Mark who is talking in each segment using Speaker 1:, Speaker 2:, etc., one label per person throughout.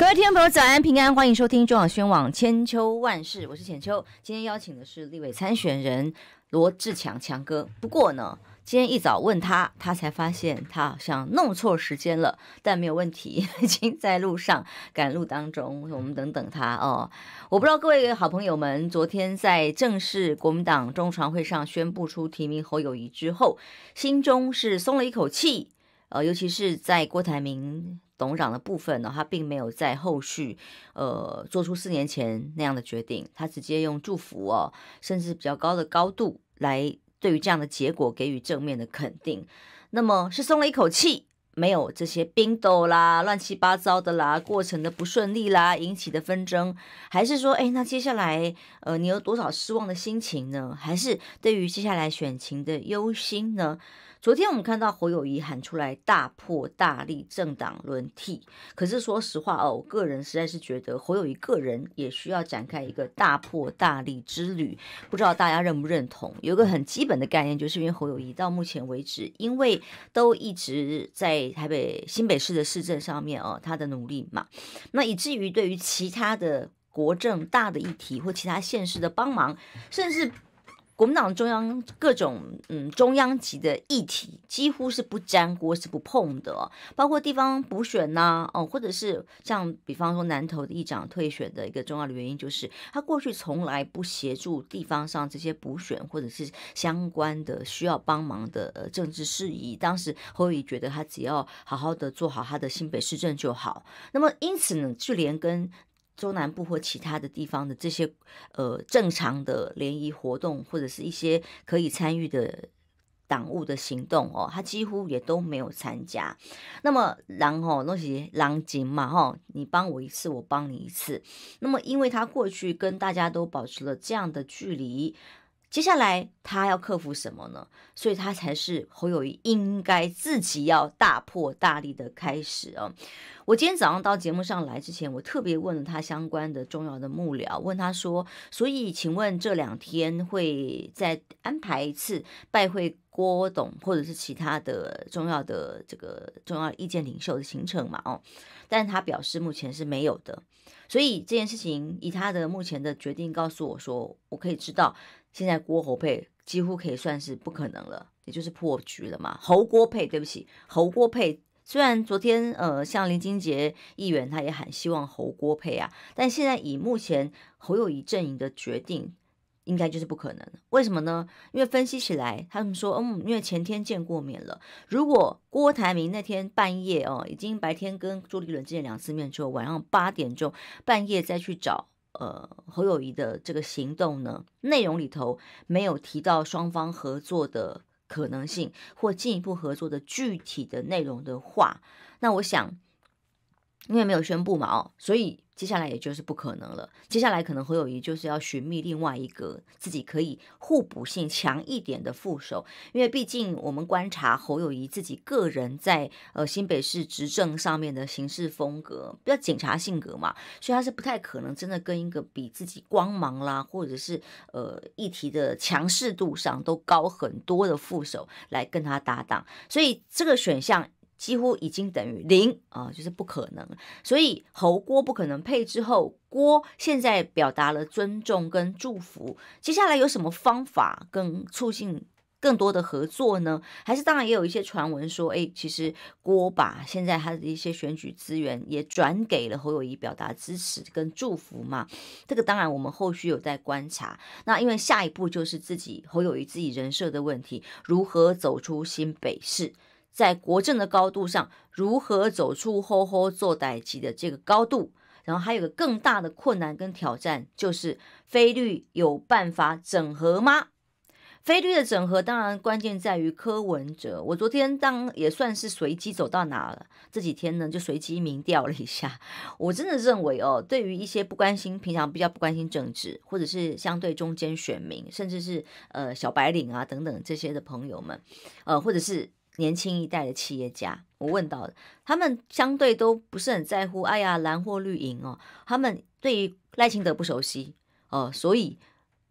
Speaker 1: 各位众朋友早安平安，欢迎收听中广宣网千秋万事，我是浅秋。今天邀请的是立委参选人罗志强强哥。不过呢，今天一早问他，他才发现他好像弄错时间了，但没有问题，已经在路上赶路当中，我们等等他哦。我不知道各位好朋友们，昨天在正式国民党中常会上宣布出提名侯友谊之后，心中是松了一口气，呃，尤其是在郭台铭。董事长的部分呢，他并没有在后续，呃，做出四年前那样的决定，他直接用祝福哦，甚至比较高的高度来对于这样的结果给予正面的肯定。那么是松了一口气，没有这些冰斗啦、乱七八糟的啦、过程的不顺利啦引起的纷争，还是说，哎，那接下来，呃，你有多少失望的心情呢？还是对于接下来选情的忧心呢？昨天我们看到侯友谊喊出来大破大立，政党轮替。可是说实话哦，个人实在是觉得侯友谊个人也需要展开一个大破大立之旅。不知道大家认不认同？有一个很基本的概念，就是因为侯友谊到目前为止，因为都一直在台北新北市的市政上面哦，他的努力嘛，那以至于对于其他的国政大的议题或其他县市的帮忙，甚至。国民党中央各种嗯中央级的议题几乎是不沾锅、是不碰的哦，包括地方补选呐，哦，或者是像比方说南投的议长退选的一个重要的原因，就是他过去从来不协助地方上这些补选或者是相关的需要帮忙的呃政治事宜。当时侯友宜觉得他只要好好的做好他的新北市政就好，那么因此呢，绿联跟。中南部或其他的地方的这些呃正常的联谊活动，或者是一些可以参与的党务的行动哦，他几乎也都没有参加。那么然后那些狼藉嘛哈，你帮我一次，我帮你一次。那么因为他过去跟大家都保持了这样的距离。接下来他要克服什么呢？所以他才是侯友谊应该自己要大破大立的开始哦。我今天早上到节目上来之前，我特别问了他相关的重要的幕僚，问他说：“所以请问这两天会再安排一次拜会郭董或者是其他的重要的这个重要意见领袖的行程吗？”哦，但他表示目前是没有的。所以这件事情以他的目前的决定告诉我说，我可以知道。现在郭侯配几乎可以算是不可能了，也就是破局了嘛。侯郭配，对不起，侯郭配，虽然昨天呃，像林金杰议员他也很希望侯郭配啊，但现在以目前侯友谊阵营的决定，应该就是不可能。为什么呢？因为分析起来，他们说，嗯，因为前天见过面了。如果郭台铭那天半夜哦，已经白天跟朱立伦见两次面之后，晚上八点钟半夜再去找。呃，侯友谊的这个行动呢，内容里头没有提到双方合作的可能性或进一步合作的具体的内容的话，那我想，因为没有宣布嘛，哦，所以。接下来也就是不可能了。接下来可能侯友谊就是要寻觅另外一个自己可以互补性强一点的副手，因为毕竟我们观察侯友谊自己个人在呃新北市执政上面的行事风格，比较警察性格嘛，所以他是不太可能真的跟一个比自己光芒啦，或者是呃议题的强势度上都高很多的副手来跟他搭档，所以这个选项。几乎已经等于零啊，就是不可能。所以侯郭不可能配之后，郭现在表达了尊重跟祝福。接下来有什么方法跟促进更多的合作呢？还是当然也有一些传闻说，哎，其实郭把现在他的一些选举资源也转给了侯友谊，表达支持跟祝福嘛。这个当然我们后续有在观察。那因为下一步就是自己侯友谊自己人设的问题，如何走出新北市？在国政的高度上，如何走出“吼吼做代级”的这个高度？然后还有个更大的困难跟挑战，就是菲律有办法整合吗？菲律的整合，当然关键在于柯文哲。我昨天当也算是随机走到哪了，这几天呢就随机民调了一下。我真的认为哦，对于一些不关心、平常比较不关心政治，或者是相对中间选民，甚至是呃小白领啊等等这些的朋友们，呃，或者是。年轻一代的企业家，我问到的，他们相对都不是很在乎。哎呀，蓝或绿营哦，他们对于赖清德不熟悉哦，所以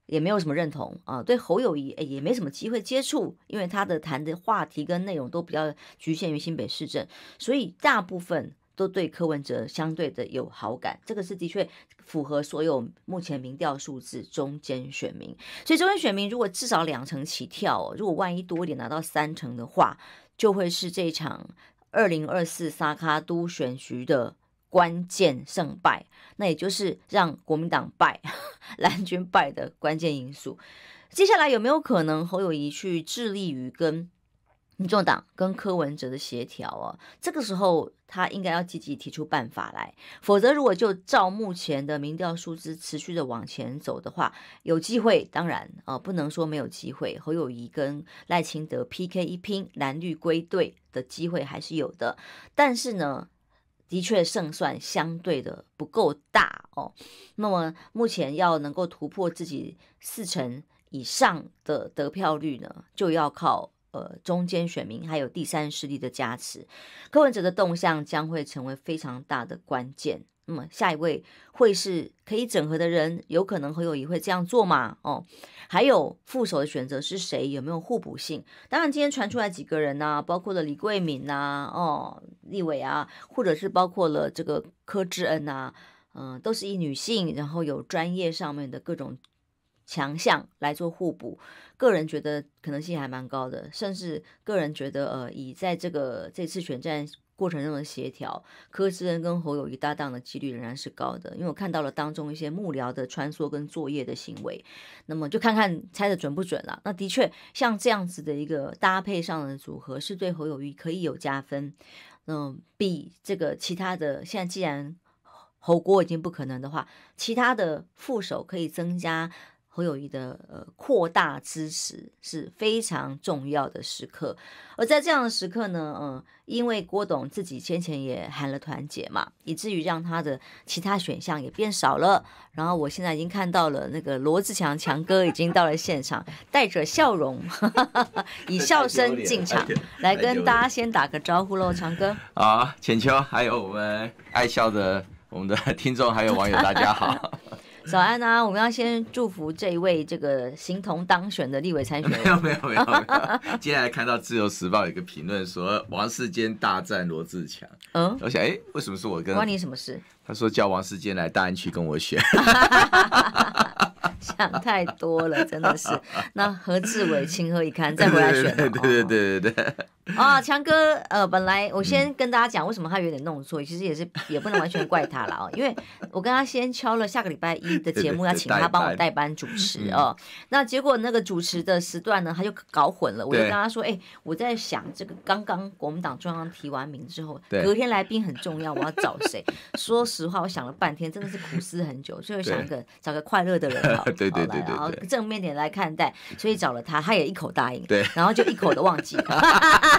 Speaker 1: 也没有什么认同啊。对侯友谊，哎，也没什么机会接触，因为他的谈的话题跟内容都比较局限于新北市政，所以大部分。都对柯文哲相对的有好感，这个是的确符合所有目前民调数字中间选民。所以中间选民如果至少两成起跳，如果万一多一点拿到三成的话，就会是这场二零二四萨卡都选局的关键胜败，那也就是让国民党败、蓝军败的关键因素。接下来有没有可能侯友谊去致力于跟民众党跟柯文哲的协调哦，这个时候他应该要积极提出办法来，否则如果就照目前的民调数字持续的往前走的话，有机会当然啊，不能说没有机会。侯友谊跟赖清德 PK 一拼，蓝绿归队的机会还是有的，但是呢，的确胜算相对的不够大哦。那么目前要能够突破自己四成以上的得票率呢，就要靠。呃，中间选民还有第三势力的加持，柯文哲的动向将会成为非常大的关键。那么下一位会是可以整合的人，有可能侯友谊会这样做吗？哦，还有副手的选择是谁？有没有互补性？当然，今天传出来几个人呐，包括了李桂敏呐，哦，立委啊，或者是包括了这个柯志恩呐，嗯，都是一女性，然后有专业上面的各种。强项来做互补，个人觉得可能性还蛮高的，甚至个人觉得，呃，以在这个这次选战过程中的协调，柯志恩跟侯友谊搭档的几率仍然是高的，因为我看到了当中一些幕僚的穿梭跟作业的行为，那么就看看猜的准不准了。那的确像这样子的一个搭配上的组合是对侯友谊可以有加分，嗯，比这个其他的现在既然侯国已经不可能的话，其他的副手可以增加。侯友谊的呃扩大支持是非常重要的时刻，而在这样的时刻呢，嗯，因为郭董自己先前也喊了团结嘛，以至于让他的其他选项也变少了。然后我现在已经看到了那个罗志强强哥已经到了现场，带着笑容，以笑声进场 来跟大家先打个招呼喽，强哥。
Speaker 2: 啊，浅秋，还有我们爱笑的我们的 听众还有网友，大家好。
Speaker 1: 早安啊！我们要先祝福这一位这个形同当选的立委参选。没有没
Speaker 2: 有没有。接下来看到《自由时报》有一个评论说王世坚大战罗志强。嗯，我想，哎，为什么是我跟？关你什么事？他说叫王世坚来大安区跟我选。
Speaker 1: 想太多了，真的是。那何志伟，情何以堪？再回来选。对
Speaker 2: 对对对对对。
Speaker 1: 啊，强哥，呃，本来我先跟大家讲为什么他有点弄错，其实也是也不能完全怪他了哦，因为我跟他先敲了下个礼拜一的节目要请他帮我代班主持哦，那结果那个主持的时段呢，他就搞混了，我就跟他说，哎，我在想这个刚刚国民党中央提完名之后，隔天来宾很重要，我要找谁？说实话，我想了半天，真的是苦思很久，后想一个找个快乐的人 好，对对对对，然后正面点来看待，所以找了他，他也一口答应，对，然后就一口的忘记了。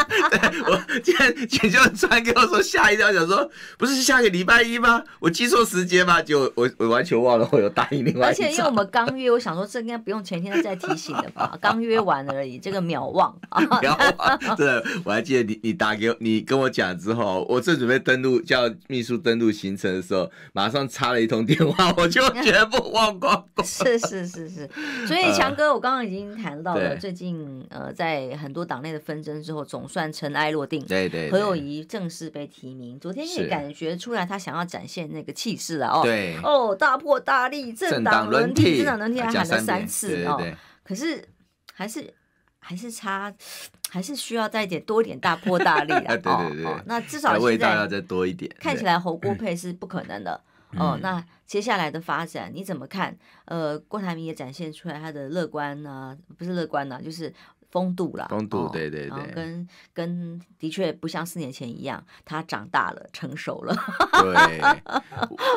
Speaker 2: 对，我今天姐就突然跟我说，吓一跳，想说不是下个礼拜一吗？我记错时间吗？就我我完全忘了我有答应你。而且因为我
Speaker 1: 们刚约，我想说这应该不用前天再提醒了吧？刚约完而已，这个秒忘啊！
Speaker 2: 秒忘。对，我还记得你你打给我，你跟我讲之后，我正准备登录叫秘书登录行程的时候，马上插了一通电话，我就全部忘光光。
Speaker 1: 是是是是，所以强哥，我刚刚已经谈到了最近呃，在很多党内的纷争之后，总算。尘埃落定，
Speaker 2: 对对，何友
Speaker 1: 谊正式被提名。昨天也感觉出来，他想要展现那个气势了哦，对哦，大破大立，政党轮替，政党轮替，还喊了三次哦。可是还是还是差，还是需要再点多点大破大立啊。对对对，那至少现在要再
Speaker 2: 多一点。看起来侯
Speaker 1: 郭配是不可能的哦。那接下来的发展你怎么看？呃，郭台铭也展现出来他的乐观呢，不是乐观呢，就是。风度啦，风度对对对，跟跟的确不像四年前一样，他长大了，成熟了。
Speaker 2: 对，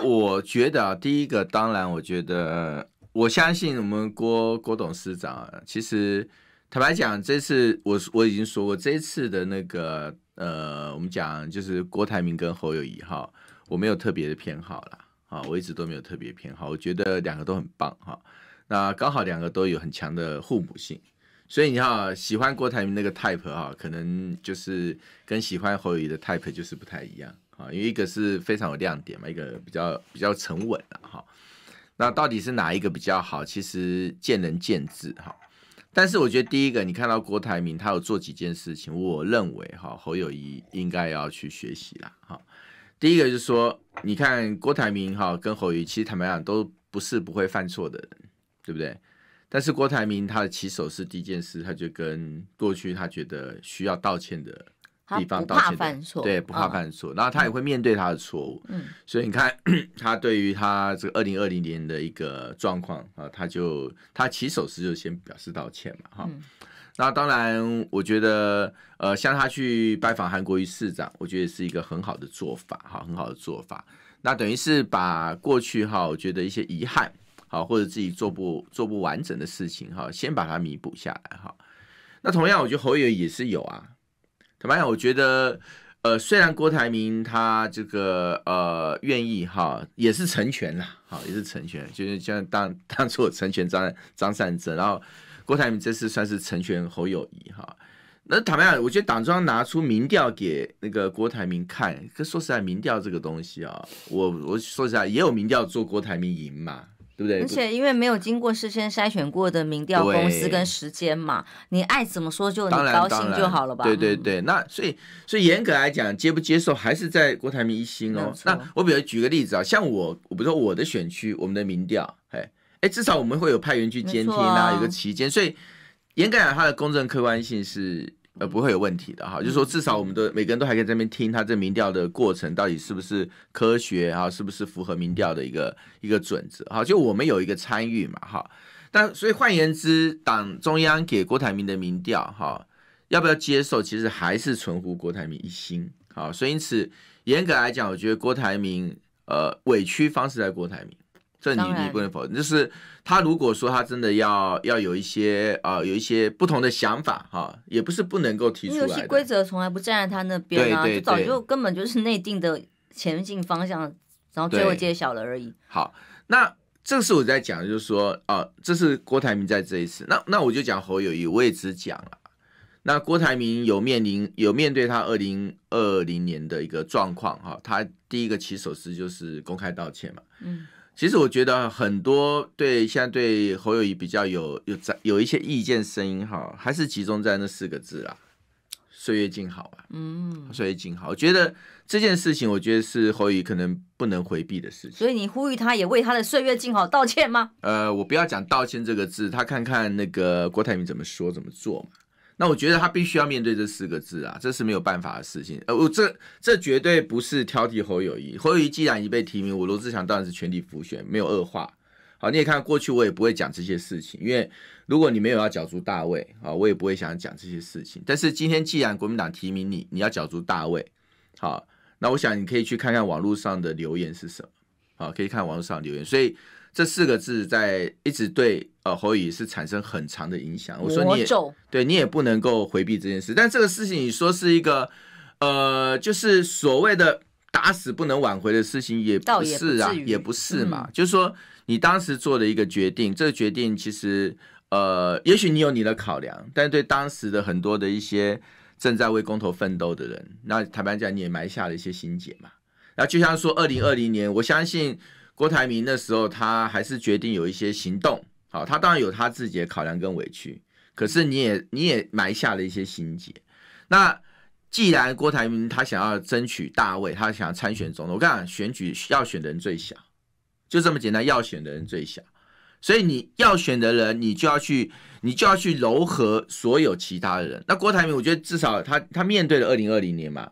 Speaker 2: 我觉得啊，第一个当然，我觉得我相信我们郭郭董事长，其实坦白讲，这次我我已经说过，这次的那个呃，我们讲就是郭台铭跟侯友谊哈，我没有特别的偏好了啊，我一直都没有特别偏好，我觉得两个都很棒哈，那刚好两个都有很强的互补性。所以你看，喜欢郭台铭那个 type 哈，可能就是跟喜欢侯友谊的 type 就是不太一样啊，因为一个是非常有亮点嘛，一个比较比较沉稳的哈。那到底是哪一个比较好，其实见仁见智哈。但是我觉得第一个，你看到郭台铭他有做几件事情，我认为哈，侯友谊应该要去学习啦哈。第一个就是说，你看郭台铭哈跟侯友谊，其实坦白讲都不是不会犯错的人，对不对？但是郭台铭他的起手是第一件事，他就跟过去他觉得需要道歉的
Speaker 1: 地方道歉，对不怕犯
Speaker 2: 错，然后他也会面对他的错误，嗯，所以你看他对于他这二零二零年的一个状况啊，他就他起手是就先表示道歉嘛，哈，那当然我觉得呃，像他去拜访韩国瑜市长，我觉得是一个很好的做法，哈，很好的做法，那等于是把过去哈，我觉得一些遗憾。好，或者自己做不做不完整的事情，哈，先把它弥补下来，哈。那同样，我觉得侯友也是有啊。坦白讲，我觉得，呃，虽然郭台铭他这个，呃，愿意，哈，也是成全了，哈，也是成全，就是像当当初成全张张善政，然后郭台铭这次算是成全侯友谊哈。那坦白讲，我觉得党中央拿出民调给那个郭台铭看，可说实在，民调这个东西啊，我我说实在，也有民调做郭台铭赢嘛。对不对？而且
Speaker 1: 因为没有经过事先筛选过的民调公司跟时间嘛，你爱怎么说就你高兴就好了吧？对对对，
Speaker 2: 那所以所以严格来讲，接不接受还是在郭台民一心哦。那我比如举个例子啊，像我，我比如说我的选区，我们的民调，哎哎，至少我们会有派员去监听啊，有个期间，所以严格讲，它的公正客观性是。呃，不会有问题的哈，就说至少我们的每个人都还可以在那边听他这民调的过程到底是不是科学哈，是不是符合民调的一个一个准则哈，就我们有一个参与嘛哈，但所以换言之，党中央给郭台铭的民调哈，要不要接受，其实还是存乎郭台铭一心好，所以因此严格来讲，我觉得郭台铭呃委屈方式在郭台铭。这你你不能否认，就是他如果说他真的要要有一些呃有一些不同的想法哈，也不是不能够提出来。游戏规
Speaker 1: 则从来不站在他那边啊，就早就根本就是内定的前进方向，然后最后揭晓了而已。
Speaker 2: 好，那这是我在讲，就是说啊，这是郭台铭在这一次，那那我就讲侯友谊，我也只讲了。那郭台铭有面临有面对他二零二零年的一个状况哈，他第一个起手是就是公开道歉嘛，嗯。其实我觉得很多对现在对侯友谊比较有有在有一些意见声音哈，还是集中在那四个字啊，岁月静好啊，嗯，岁月静好。我觉得这件事情，我觉得是侯友谊可能不能回避的事情。
Speaker 1: 所以你呼吁他也为他的岁月静好道歉吗？
Speaker 2: 呃，我不要讲道歉这个字，他看看那个郭台铭怎么说怎么做嘛。那我觉得他必须要面对这四个字啊，这是没有办法的事情。呃，我这这绝对不是挑剔侯友谊，侯友谊既然已被提名，我罗志祥当然是全力扶选，没有恶化。好，你也看过去，我也不会讲这些事情，因为如果你没有要角逐大位啊，我也不会想讲这些事情。但是今天既然国民党提名你，你要角逐大位，好，那我想你可以去看看网络上的留言是什么，好，可以看网络上留言，所以。这四个字在一直对呃侯宇是产生很长的影响。我说你，也对你也不能够回避这件事。但这个事情你说是一个，呃，就是所谓的打死不能挽回的事情，也不是啊，也不是嘛。就是说你当时做的一个决定，这个决定其实呃，也许你有你的考量，但对当时的很多的一些正在为公投奋斗的人，那坦白讲，你也埋下了一些心结嘛。那就像说二零二零年，我相信。郭台铭那时候，他还是决定有一些行动。好，他当然有他自己的考量跟委屈，可是你也你也埋下了一些心结。那既然郭台铭他想要争取大位，他想要参选总统，我讲选举要选的人最小，就这么简单，要选的人最小。所以你要选的人，你就要去，你就要去柔和所有其他的人。那郭台铭，我觉得至少他他面对了二零二零年嘛。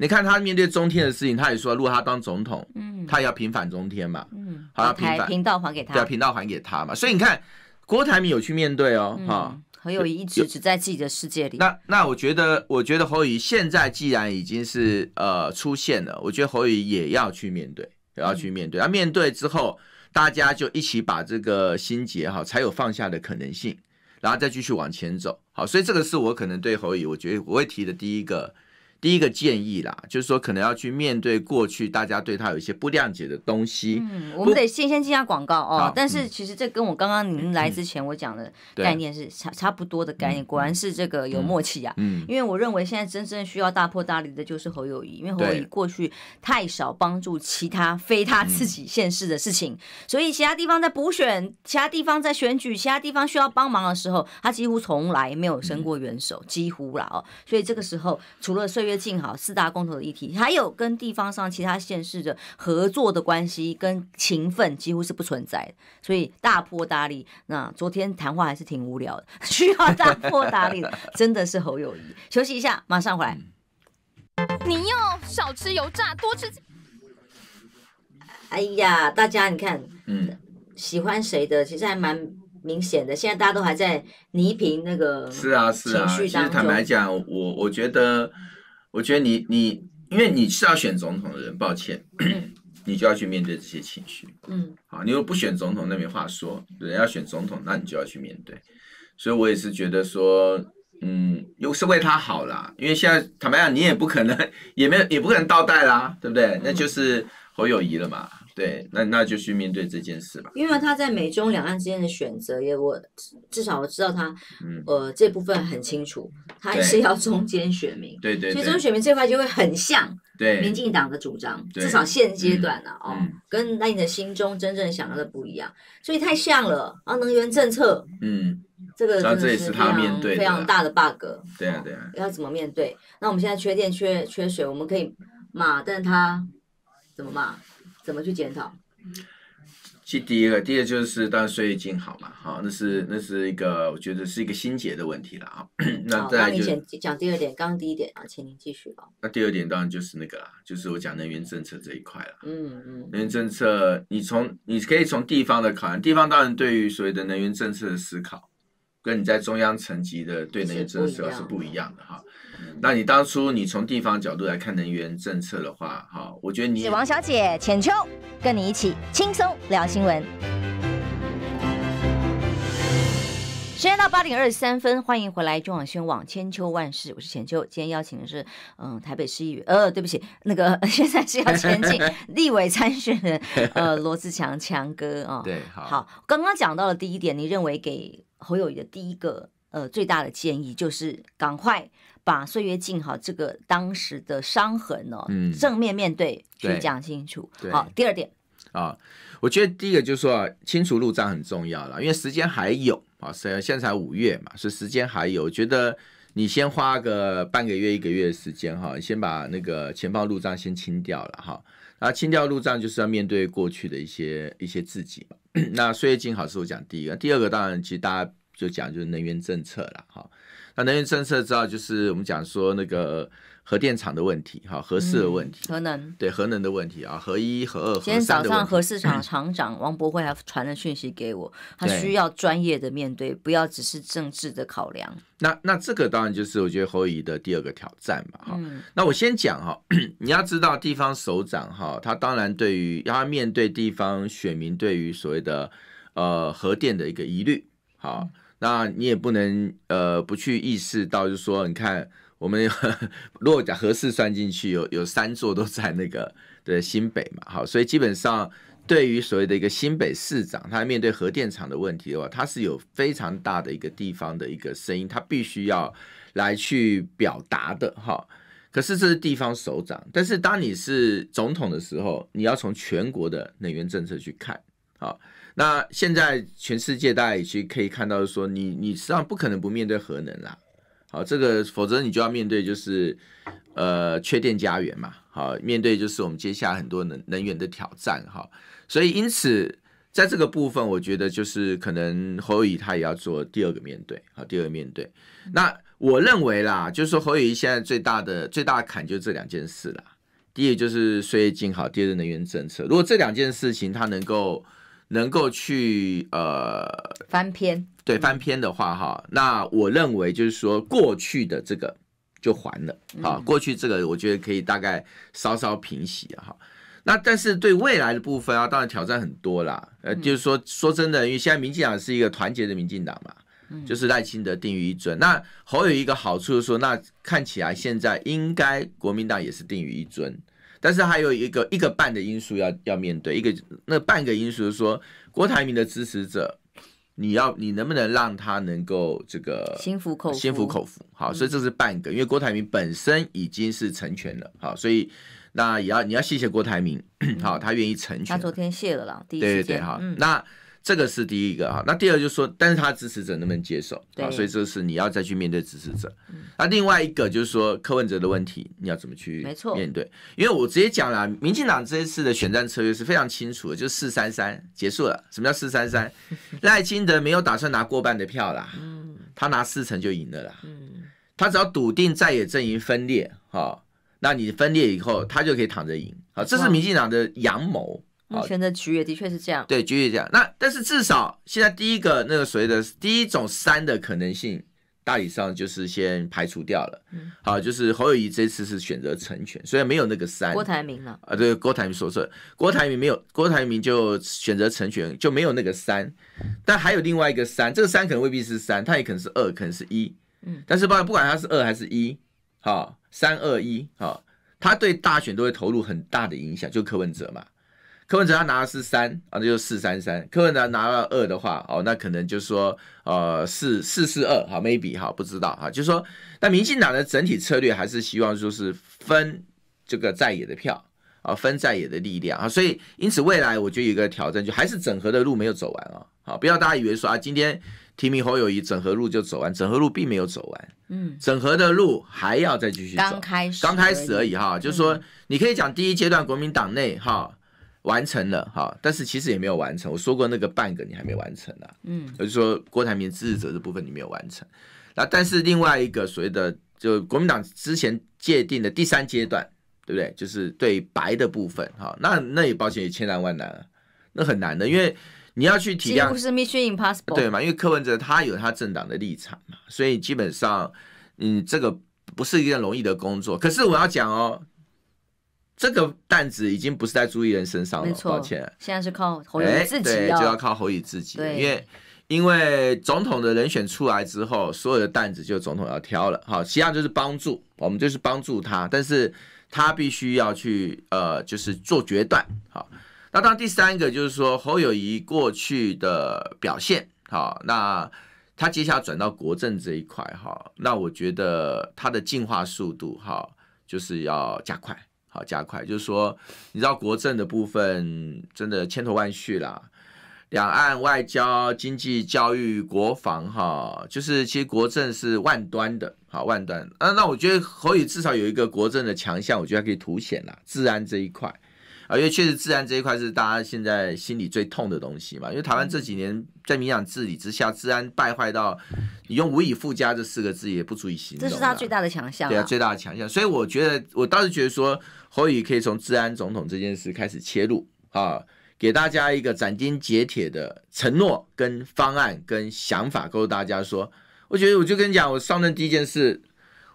Speaker 2: 你看他面对中天的事情，他也说，如果他当总统，嗯，他也要平反中天嘛，
Speaker 1: 嗯，好，平反频道还给他，对，频
Speaker 2: 道还给他嘛。所以你看，郭台铭有去面对哦，哈，
Speaker 1: 侯宇一直只在自己的世界里。那
Speaker 2: 那我觉得，我觉得侯宇现在既然已经是呃出现了，我觉得侯宇也要去面对，也要去面对。啊，面对之后，大家就一起把这个心结哈，才有放下的可能性，然后再继续往前走。好，所以这个是我可能对侯宇，我觉得我会提的第一个。第一个建议啦，就是说可能要去面对过去大家对他有一些不谅解的东西。
Speaker 1: 嗯，我们得先先记下广告哦。但是其实这跟我刚刚您来之前我讲的概念是差差不多的概念。果然是这个有默契啊。嗯。因为我认为现在真正需要大破大立的就是侯友谊，因为侯友谊过去太少帮助其他非他自己现世的事情，所以其他地方在补选、其他地方在选举、其他地方需要帮忙的时候，他几乎从来没有伸过援手，几乎了哦。所以这个时候除了岁月。约尽好四大公投的议题，还有跟地方上其他县市的合作的关系跟情分几乎是不存在的，所以大破大立。那昨天谈话还是挺无聊的，需要大破大立，真的是侯友谊。休息一下，马上回来。你要少吃油炸，多吃。哎呀，大家你看，嗯，喜欢谁的其实还蛮明显的。现在大家都还在倪萍那个是啊是啊其实坦白
Speaker 2: 讲，我我觉得。我觉得你你，因为你是要选总统的人，抱歉，你就要去面对这些情绪。嗯，好，你又不选总统那没话说，人要选总统，那你就要去面对。所以我也是觉得说，嗯，又是为他好啦，因为现在坦白讲，你也不可能，也没有，也不可能倒带啦，对不对？那就是侯友谊了嘛。对，那那就去面对这件事吧。
Speaker 1: 因为他在美中两岸之间的选择也，我至少我知道他，呃，这部分很清楚，他是要中间选民。
Speaker 2: 对对。所以中间选民
Speaker 1: 这块就会很像民进党的主张，至少现阶段呢，哦，跟那你的心中真正想要的不一样，所以太像了。然能源政策，
Speaker 2: 嗯，这个真的是他面对非常大的 bug。对啊对啊，
Speaker 1: 要怎么面对？那我们现在缺电缺缺水，我们可以骂，但是他怎么骂？怎么去检讨？
Speaker 2: 其第一个，第二就是当然税减好嘛，好，那是那是一个，我觉得是一个心结的问题了啊。那那以
Speaker 1: 就讲第二点，刚刚第一点啊，请您继续啊。
Speaker 2: 那第二点当然就是那个啦，就是我讲能源政策这一块了。
Speaker 1: 嗯嗯。
Speaker 2: 能源政策，你从你可以从地方的考量，地方当然对于所谓的能源政策的思考，跟你在中央层级的对能源政策是不一样的哈。那你当初你从地方角度来看能源政策的话，哈，我觉得你是王小
Speaker 1: 姐浅秋，跟你一起轻松聊新闻。时间到八点二十三分，欢迎回来中网宣网，千秋万事，我是浅秋。今天邀请的是，嗯，台北市议员，呃，对不起，那个 现在是要前进 立委参选人，呃，罗志强强哥啊，对，好，刚刚讲到了第一点，你认为给侯友谊的第一个，呃，最大的建议就是赶快。把岁月静好这个当时的伤痕哦，正面面对去讲清楚。好，第二点
Speaker 2: 啊，我觉得第一个就是说啊，清除路障很重要了，因为时间还有啊，现在才五月嘛，所以时间还有。觉得你先花个半个月、一个月时间哈，先把那个前方路障先清掉了哈。那清掉路障就是要面对过去的一些一些自己嘛。那岁月静好是我讲第一个，第二个当然其实大家。就讲就是能源政策了哈，那能源政策知道就是我们讲说那个核电厂的问题哈，核四的问题，核能对核能的问题啊，核一、核二、核今天早上核
Speaker 1: 四厂厂长王博会还传了讯息给我，他需要专业的面对，不要只是政治的考量。
Speaker 2: 那那这个当然就是我觉得侯怡的第二个挑战嘛哈。那我先讲哈，你要知道地方首长哈，他当然对于要面对地方选民对于所谓的呃核电的一个疑虑好。那你也不能呃不去意识到，就是说，你看我们 如果讲合适算进去，有有三座都在那个的新北嘛，好，所以基本上对于所谓的一个新北市长，他面对核电厂的问题的话，他是有非常大的一个地方的一个声音，他必须要来去表达的哈。可是这是地方首长，但是当你是总统的时候，你要从全国的能源政策去看啊。那现在全世界大家其实可以看到，说你你实际上不可能不面对核能啦。好，这个否则你就要面对就是呃缺电加园嘛。好，面对就是我们接下来很多能能源的挑战哈。所以因此在这个部分，我觉得就是可能侯宇他也要做第二个面对，好，第二个面对。那我认为啦，就是侯宇现在最大的最大的坎就这两件事啦。第一就是税金尽好，第二能源政策。如果这两件事情他能够。能够去呃翻篇，对翻篇的话哈，那我认为就是说过去的这个就还了，哈，过去这个我觉得可以大概稍稍平息哈。那但是对未来的部分啊，当然挑战很多啦。呃，就是说说真的，因为现在民进党是一个团结的民进党嘛，就是赖清德定于一尊。那侯有一个好处说，那看起来现在应该国民党也是定于一尊。但是还有一个一个半的因素要要面对，一个那半个因素是说，郭台铭的支持者，你要你能不能让他能够这个心服口服，心服口服。好，所以这是半个，因为郭台铭本身已经是成全了，好，所以那也要你要谢谢郭台铭，好，他愿意成全。他
Speaker 1: 昨天谢了啦，第一对对对，好，
Speaker 2: 那。这个是第一个啊，那第二就是说，但是他支持者能不能接受啊？所以这是你要再去面对支持者。那另外一个就是说柯文哲的问题，你要怎么去？面对，因为我直接讲了，民进党这一次的选战策略是非常清楚的，就是四三三结束了。什么叫四三三？赖清德没有打算拿过半的票啦，他拿四成就赢了啦，他只要笃定在野阵营分裂，哈，那你分裂以后，他就可以躺着赢，好，这是民进党的阳谋。
Speaker 1: 目前的局也的确是这样，
Speaker 2: 对，局是这样。那但是至少现在第一个那个所谓的第一种三的可能性，大体上就是先排除掉了。嗯，好，就是侯友谊这次是选择成全，虽然没有那个三。郭台铭了。啊，对，郭台铭说说，郭台铭没有，郭台铭就选择成全，就没有那个三。但还有另外一个三，这个三可能未必是三，他也可能是二，可能是一。嗯。但是不管不管他是二还是一，好，三二一，好，他对大选都会投入很大的影响，就柯文哲嘛。柯文哲他拿的是三啊，那就四三三。柯文哲拿了二的话，哦，那可能就说呃四四四二，好 maybe 好不知道哈，就说那民进党的整体策略还是希望说是分这个在野的票啊，分在野的力量啊，所以因此未来我觉得一个挑战就还是整合的路没有走完啊，好不要大家以为说啊今天提名侯友谊整合路就走完，整合路并没有走完，嗯，整合的路还要再继续。刚开始刚开始而已哈，就是说你可以讲第一阶段国民党内哈。完成了哈，但是其实也没有完成。我说过那个半个你还没完成呢，嗯，我就说郭台铭支持者这部分你没有完成。那但是另外一个所谓的就国民党之前界定的第三阶段，对不对？就是对白的部分哈，那那也抱歉也千难万难了，那很难的，因为你要去体谅
Speaker 1: 是 Mission Impossible 对嘛？
Speaker 2: 因为柯文哲他有他政党的立场嘛，所以基本上嗯，这个不是一件容易的工作。可是我要讲哦。这个担子已经不是在朱一人身上了，抱歉。
Speaker 1: 现在是靠侯友自己，对，就要
Speaker 2: 靠侯友自己。因为，因为总统的人选出来之后，所有的担子就总统要挑了。好，实际上就是帮助我们，就是帮助他，但是他必须要去呃，就是做决断。好，那当第三个就是说侯友谊过去的表现，好，那他接下来转到国政这一块，哈，那我觉得他的进化速度，哈，就是要加快。好，加快就是说，你知道国政的部分真的千头万绪啦，两岸外交、经济、教育、国防，哈，就是其实国政是万端的，好万端。那那我觉得侯宇至少有一个国政的强项，我觉得可以凸显啦，治安这一块。啊，因为确实，治安这一块是大家现在心里最痛的东西嘛。因为台湾这几年在民党治理之下，治安败坏到，你用“无以复加”这四个字也不足以形容。这是他最
Speaker 1: 大的强项。对啊，最
Speaker 2: 大的强项。所以我觉得，我倒是觉得说，侯宇可以从治安总统这件事开始切入啊，给大家一个斩钉截铁的承诺、跟方案、跟想法，告诉大家说，我觉得我就跟你讲，我上任第一件事，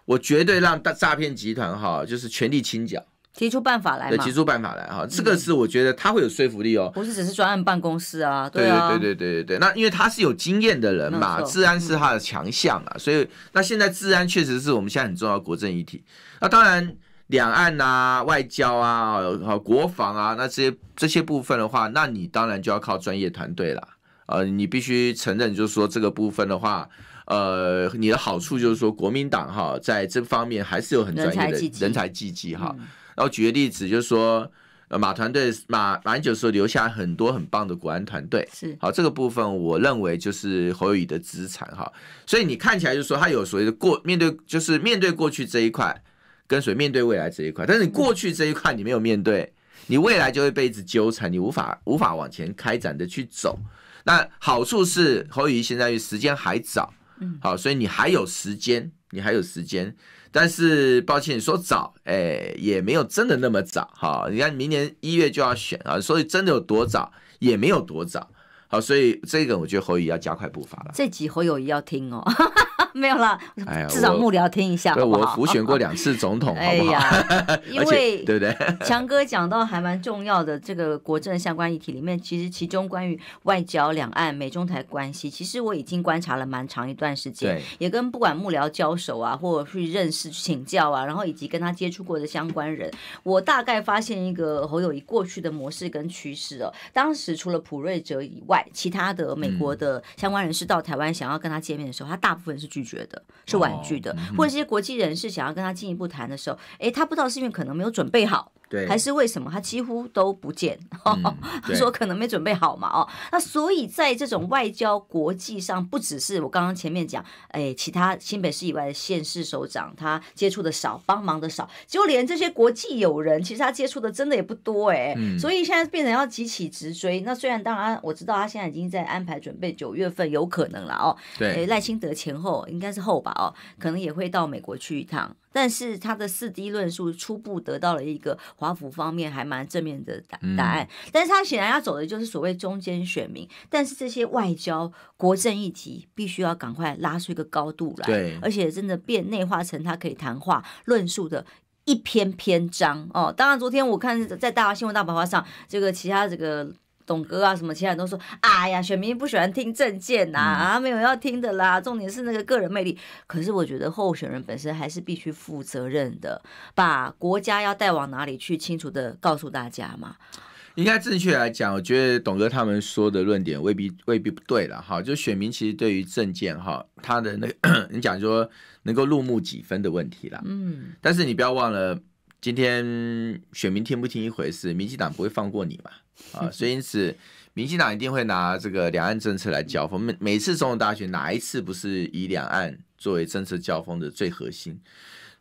Speaker 2: 我绝对让大诈骗集团哈，就是全力清剿。
Speaker 1: 提出办法来嘛？提出
Speaker 2: 办法来哈，这个是我觉得他会有说服力哦。不
Speaker 1: 是只是专案办公室啊，对啊，对对
Speaker 2: 对对对那因为他是有经验的人嘛，治安是他的强项啊，所以那现在治安确实是我们现在很重要国政议题。那当然，两岸啊、外交啊、国防啊，那这些这些部分的话，那你当然就要靠专业团队了。呃，你必须承认，就是说这个部分的话，呃，你的好处就是说国民党哈，在这方面还是有很专业的人才济济哈。然后举个例子，就是说，马团队马马英九时候留下很多很棒的国安团队，是好这个部分，我认为就是侯友谊的资产哈。所以你看起来就是说，他有所谓的过面对，就是面对过去这一块，跟随面对未来这一块。但是你过去这一块你没有面对，你未来就会被一直纠缠，你无法无法往前开展的去走。那好处是侯友现在于时间还早。好，所以你还有时间，你还有时间，但是抱歉，说早，哎，也没有真的那么早哈。你看，明年一月就要选啊，所以真的有多早也没有多早。好，所以这个我觉得侯宇要加快步伐了。
Speaker 1: 这集侯友谊要听哦。没有了，至少幕僚听一下。我辅
Speaker 2: 选过两次总统，哎呀，
Speaker 1: 因为对不对？强哥讲到还蛮重要的，这个国政相关议题里面，其实其中关于外交、两岸、美中台关系，其实我已经观察了蛮长一段时间。也跟不管幕僚交手啊，或者去认识、请教啊，然后以及跟他接触过的相关人，我大概发现一个侯友谊过去的模式跟趋势哦。当时除了普瑞哲以外，其他的美国的相关人士到台湾想要跟他见面的时候，他大部分是。拒绝的，是婉拒的，或者这些国际人士想要跟他进一步谈的时候，哎，他不知道是因为可能没有准备好。还是为什么他几乎都不见？他 说可能没准备好嘛？哦，那所以在这种外交国际上，不只是我刚刚前面讲，哎，其他新北市以外的县市首长，他接触的少，帮忙的少，就连这些国际友人，其实他接触的真的也不多哎。所以现在变成要急起直追。那虽然当然我知道他现在已经在安排准备九月份有可能了哦。对，赖清德前后应该是后吧？哦，可能也会到美国去一趟。但是他的四 D 论述初步得到了一个华府方面还蛮正面的答答案，但是他显然要走的就是所谓中间选民，但是这些外交国政议题必须要赶快拉出一个高度来，而且真的变内化成他可以谈话论述的一篇篇章哦。当然，昨天我看在大家新闻大爆发上，这个其他这个。董哥啊，什么其他人都说，哎呀，选民不喜欢听政见呐，啊，没有要听的啦。重点是那个个人魅力，可是我觉得候选人本身还是必须负责任的，把国家要带往哪里去，清楚的告诉大家嘛。
Speaker 2: 应该正确来讲，我觉得董哥他们说的论点未必未必不对了哈。就选民其实对于政见哈，他的那，你讲说能够入目几分的问题啦。嗯。但是你不要忘了，今天选民听不听一回事，民进党不会放过你嘛。啊，所以因此，民进党一定会拿这个两岸政策来交锋。每每次总统大选，哪一次不是以两岸作为政策交锋的最核心？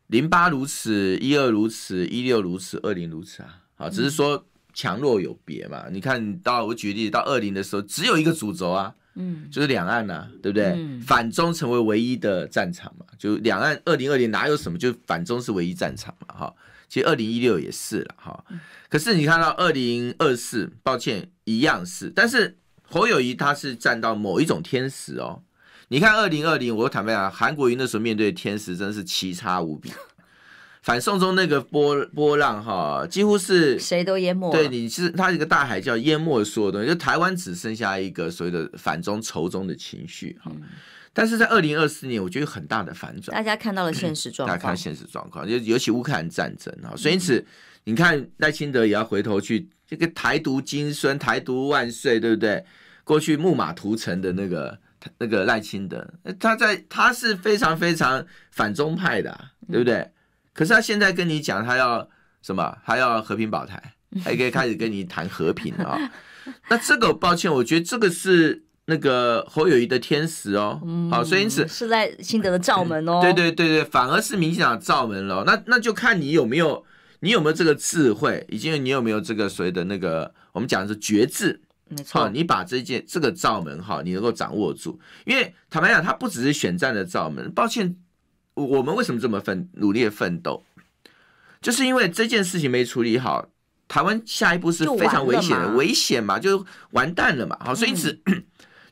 Speaker 2: 零八如此，一二如此，一六如此，二零如此啊。好，只是说强弱有别嘛。你看到我举例到二零的时候，只有一个主轴啊，嗯，就是两岸呐，对不对？反中成为唯一的战场嘛，就两岸二零二零哪有什么，就反中是唯一战场嘛，哈。其实二零一六也是了哈，可是你看到二零二四，抱歉一样是，但是侯友谊他是站到某一种天时哦。你看二零二零，我坦白讲，韩国瑜那时候面对天时真是奇差无比，反送中那个波波浪哈，几乎是
Speaker 1: 谁都淹没。对，你
Speaker 2: 是他一个大海叫淹没所有东西，就台湾只剩下一个所谓的反中仇中的情绪哈。但是在二零二四年，我觉得有很大的反转。大家看到了现实状况。大家看现实状况，尤尤其乌克兰战争啊，所以因此，你看赖清德也要回头去这个“台独金孙，台独万岁”，对不对？过去木马屠城的那个那个赖清德，他在他是非常非常反中派的，对不对？可是他现在跟你讲，他要什么？他要和平保台，他可以开始跟你谈和平啊。那这个，抱歉，我觉得这个是。那个侯友谊的天使哦，好，所以因此是
Speaker 1: 在新德的罩门哦，对
Speaker 2: 对对对，反而是民进党罩门喽。那那就看你有没有，你有没有这个智慧，以及你有没有这个所谓的那个，我们讲的是觉志，没错。你把这件这个罩门哈，你能够掌握住，因为坦白讲，他不只是选战的罩门。抱歉，我们为什么这么奋努力的奋斗，就是因为这件事情没处理好，台湾下一步是非常危险的，危险嘛，就完蛋了嘛。好，所以因此。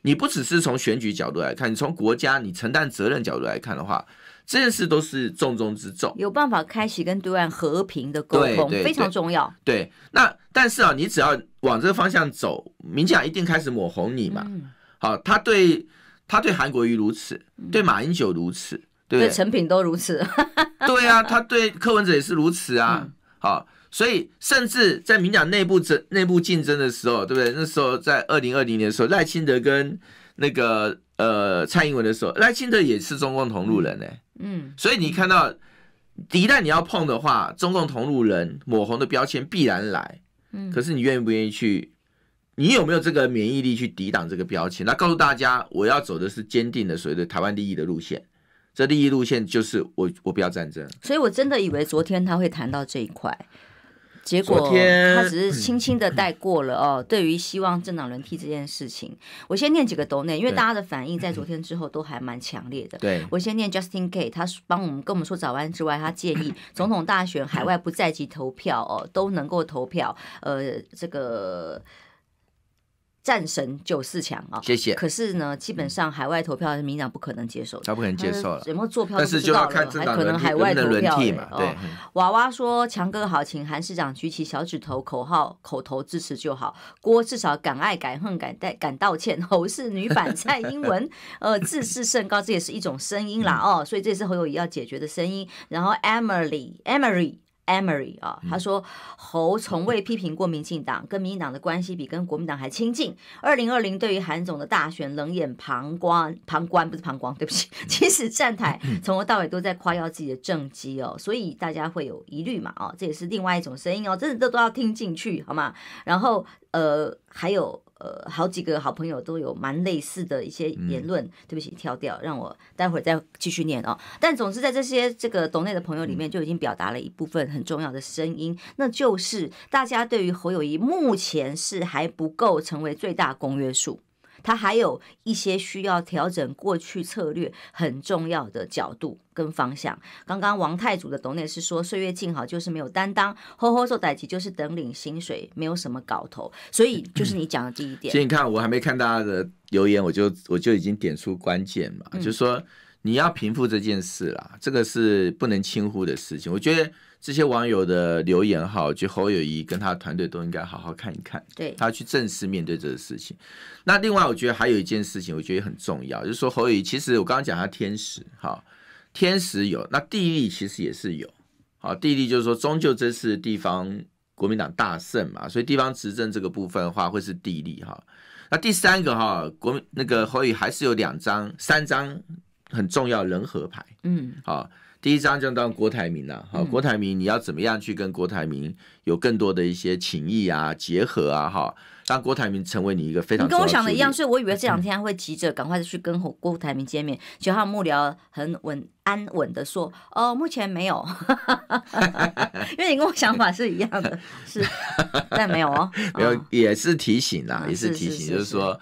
Speaker 2: 你不只是从选举角度来看，你从国家你承担责任角度来看的话，这件事都是重中之重。
Speaker 1: 有办法开启跟对外和平的沟通，非常重要。
Speaker 2: 对，那但是啊，你只要往这个方向走，民进党一定开始抹红你嘛。好，他对，他对韩国瑜如此，对马英九如此，对陈
Speaker 1: 品都如此。
Speaker 2: 对啊，他对柯文哲也是如此啊。好。所以，甚至在民调内部争、内部竞争的时候，对不对？那时候在二零二零年的时候，赖清德跟那个呃蔡英文的时候，赖清德也是中共同路人呢。嗯，所以你看到一旦你要碰的话，中共同路人抹红的标签必然来。嗯，可是你愿意不愿意去？你有没有这个免疫力去抵挡这个标签？那告诉大家，我要走的是坚定的所谓的台湾利益的路线。这利益路线就是我我不要战争。
Speaker 1: 所以我真的以为昨天他会谈到这一块。结果他只是轻轻的带过了哦。对于希望政党轮替这件事情，我先念几个斗内，因为大家的反应在昨天之后都还蛮强烈的。对，我先念 Justin K，他帮我们跟我们说早安之外，他建议 总统大选海外不在籍投票哦都能够投票。呃，这个。战神九四强啊，谢谢。可是呢，基本上海外投票是民进党不可能接受的，他不可能接受了，什有坐票，但是就要看正党能海外投票。嘛。对，娃娃说强哥好，请韩市长举起小指头，口号口头支持就好。郭至少敢爱敢恨敢带敢道歉，侯是女版蔡英文，呃，自视甚高，这也是一种声音啦哦。所以这是侯友谊要解决的声音。然后 Emily，Emily。Emery 啊，他说侯从未批评过民进党，跟民进党的关系比跟国民党还亲近。二零二零对于韩总的大选冷眼旁观，旁观不是旁观，对不起。其 实站台从头到尾都在夸耀自己的政绩哦，所以大家会有疑虑嘛？哦，这也是另外一种声音哦，这这都要听进去好吗？然后呃，还有。呃，好几个好朋友都有蛮类似的一些言论，对不起，挑掉，让我待会儿再继续念哦。但总之，在这些这个懂内的朋友里面，就已经表达了一部分很重要的声音，那就是大家对于侯友谊目前是还不够成为最大公约数。他还有一些需要调整过去策略很重要的角度跟方向。刚刚王太祖的董结是说，岁月静好就是没有担当，呵呵受待济就是等领薪水，没有什么搞头。所以就是你讲的第一点。你
Speaker 2: 看我还没看大家的留言，我就我就已经点出关键嘛，就是说。你要平复这件事啦，这个是不能轻忽的事情。我觉得这些网友的留言哈，就侯友谊跟他的团队都应该好好看一看，对他去正式面对这个事情。那另外，我觉得还有一件事情，我觉得很重要，就是说侯友谊其实我刚刚讲他天时哈，天时有，那地利其实也是有，好地利就是说终究这次地方国民党大胜嘛，所以地方执政这个部分的话会是地利哈。那第三个哈，国民那个侯友还是有两张三张。很重要，人和牌。嗯，好，第一张就当郭台铭了。好，郭台铭，你要怎么样去跟郭台铭有更多的一些情谊啊、结合啊？哈，让郭台铭成为你一个非常。你跟我想的一样，所
Speaker 1: 以我以为这两天会急着赶快去跟郭台铭见面，结果幕僚很稳安稳的说：“哦，目前没有。
Speaker 2: ”因为
Speaker 1: 你跟我想法是一样的，是但没有哦，没有
Speaker 2: 也是提醒啊，也是提醒，就是说。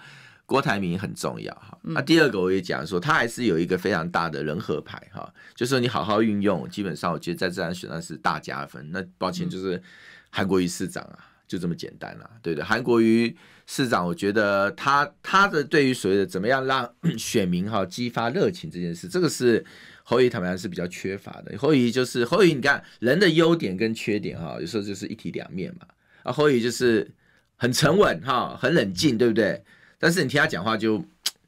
Speaker 2: 郭台铭很重要哈，那第二个我也讲说，他还是有一个非常大的人和牌哈，就是你好好运用，基本上我觉得在这场选战是大加分。那抱歉，就是韩国瑜市长啊，就这么简单啊，对的。韩国瑜市长，我觉得他他的对于所谓的怎么样让 选民哈激发热情这件事，这个是侯乙坦白是比较缺乏的。侯乙就是侯乙，你看人的优点跟缺点哈，有时候就是一体两面嘛。啊，侯乙就是很沉稳哈，很冷静，对不对？但是你听他讲话就。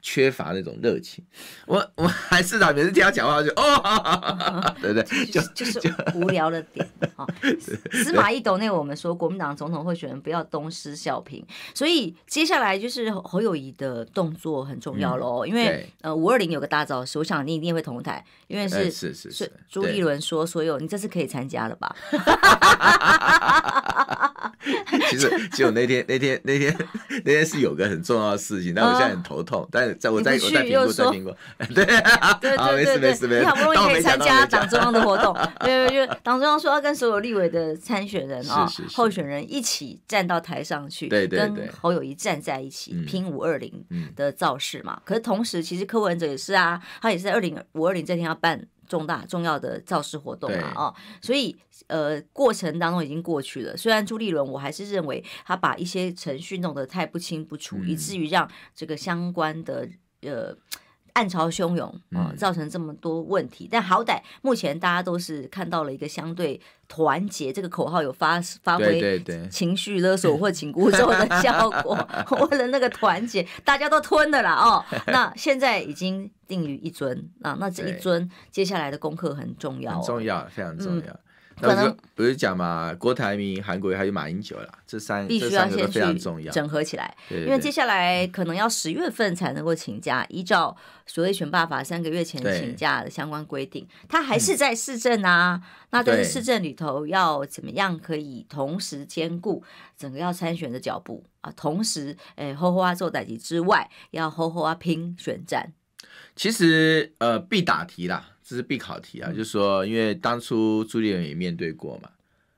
Speaker 2: 缺乏那种热情，我我还是啊，每次听他讲话就哦，对对，就是就
Speaker 1: 是无聊的点
Speaker 2: 啊。司马懿
Speaker 1: 斗内，我们说国民党总统候选人不要东施效颦，所以接下来就是侯友谊的动作很重要喽。因为呃五二零有个大招，我想你一定会同台，因为是是是是朱立伦说，所有，你这次可以参加了吧？其
Speaker 2: 实其实那天那天那天那天是有个很重要的事情，但我现在很头痛，但你不去又说，对对对对你好不容易可以参加党中央的活动，
Speaker 1: 对对对，党中央说要跟所有立委的参选人啊、候选人一起站到台上去，跟侯友谊站在一起，拼五二零的造势嘛。可是同时，其实柯文哲也是啊，他也是在二零五二零这天要办。重大重要的造势活动啊，哦，所以呃，过程当中已经过去了。虽然朱立伦，我还是认为他把一些程序弄得太不清不楚，以至于让这个相关的呃。暗潮汹涌啊，造成这么多问题。但好歹目前大家都是看到了一个相对团结这个口号有发发挥情绪勒索或紧箍咒的效果。为了那个团结，大家都吞的啦哦。那现在已经定于一尊啊，那这一尊接下来的功课很重要，很重
Speaker 2: 要，非常重要。可能不是讲嘛，郭台铭、韩国还有马英九啦，这三必须要先常重整合
Speaker 1: 起来。对，因为接下来可能要十月份才能够请假，依照所谓选罢法三个月前请假的相关规定，他还是在市政啊。那对市政里头要怎么样可以同时兼顾整个要参选的脚步啊？同时，哎，吼啊做代级之外，要吼吼啊拼选战。
Speaker 2: 其实，呃，必答题啦。这是必考题啊，就是说，因为当初朱丽媛也面对过嘛，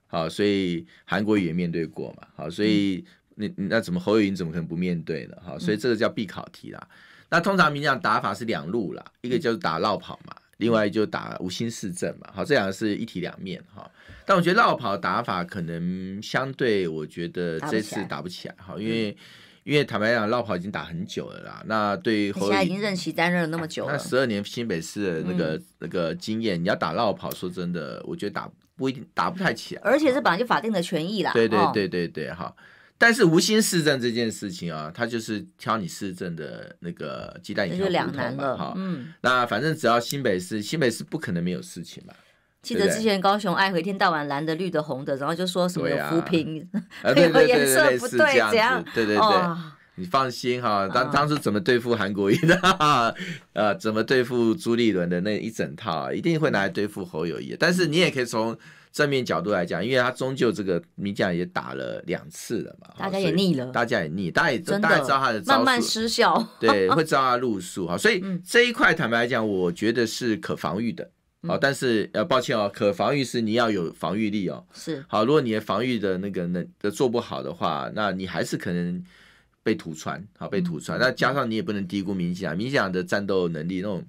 Speaker 2: 好，所以韩国也面对过嘛，好，所以那那怎么侯友云怎么可能不面对呢？好，所以这个叫必考题啦。那通常名将打法是两路啦，一个就是打绕跑嘛，另外就打无心四阵嘛，好，这两个是一体两面哈。但我觉得绕跑打法可能相对，我觉得这次打不起来哈，因为。因为坦白讲，绕跑已经打很久了啦。那对于，现在已经
Speaker 1: 任期担任了那么久了。那十
Speaker 2: 二年新北市的那个那个经验，你要打绕跑，说真的，我觉得打不一定打不太起来。而
Speaker 1: 且这本来就法定的权益啦。对对对
Speaker 2: 对对，哈。但是无心市政这件事情啊，他就是挑你市政的那个鸡蛋，也就两头嘛，好。那反正只要新北市，新北市不可能没有事情嘛。记得之前
Speaker 1: 高雄爱回天到晚蓝的绿的红的，然后就说什么扶贫，什么 颜色不对，怎样？对对对，
Speaker 2: 你放心哈，当当时怎么对付韩国瑜的，呃，怎么对付朱立伦的那一整套，一定会拿来对付侯友谊。但是你也可以从正面角度来讲，因为他终究这个名将也打了两次了嘛，大家也腻了，大家也腻，大家也大家知道他的慢慢失
Speaker 1: 效，对，会遭
Speaker 2: 他露宿哈。所以这一块坦白来讲，我觉得是可防御的。好，但是呃，抱歉哦，可防御是你要有防御力哦，是好，如果你的防御的那个能做不好的话，那你还是可能。被吐穿，好被吐穿。那加上你也不能低估民进党，民进党的战斗能力，那种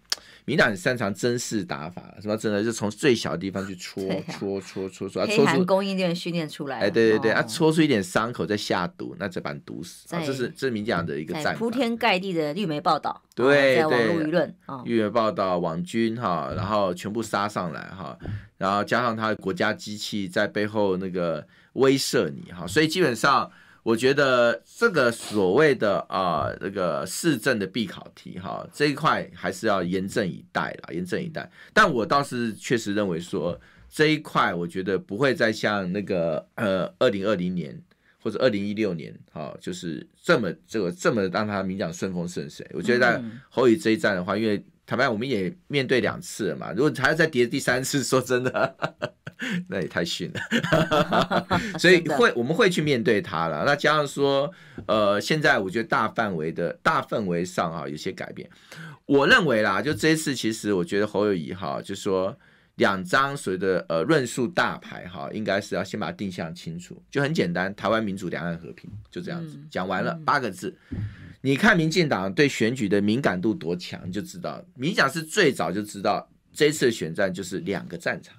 Speaker 2: 民党很擅长针刺打法，什么真的就从最小的地方去戳、戳、戳、戳、戳，戳出供
Speaker 1: 应链训练出来。哎，对对对，他
Speaker 2: 戳出一点伤口再下毒，那再把你毒死。这是这民进党的一个战。铺
Speaker 1: 天盖地的绿媒报道，对，在网络舆论，绿
Speaker 2: 媒报道、网军哈，然后全部杀上来哈，然后加上他国家机器在背后那个威慑你哈，所以基本上。我觉得这个所谓的啊，这个市政的必考题哈，这一块还是要严阵以待了，严阵以待。但我倒是确实认为说，这一块我觉得不会再像那个呃，二零二零年或者二零一六年哈，就是这么这个这么让他名强顺风顺水。我觉得在侯宇这一战的话，因为。坦白我们也面对两次了嘛。如果还要再叠第三次，说真的，那也太逊了。所以会我们会去面对它了。那加上说，呃，现在我觉得大范围的大氛围上啊，有些改变。我认为啦，就这一次，其实我觉得侯友谊哈，就说两张所谓的呃论述大牌哈，应该是要先把定向清楚。就很简单，台湾民主，两岸和平，就这样子讲完了八个字。你看民进党对选举的敏感度多强，就知道民进党是最早就知道这次的选战就是两个战场，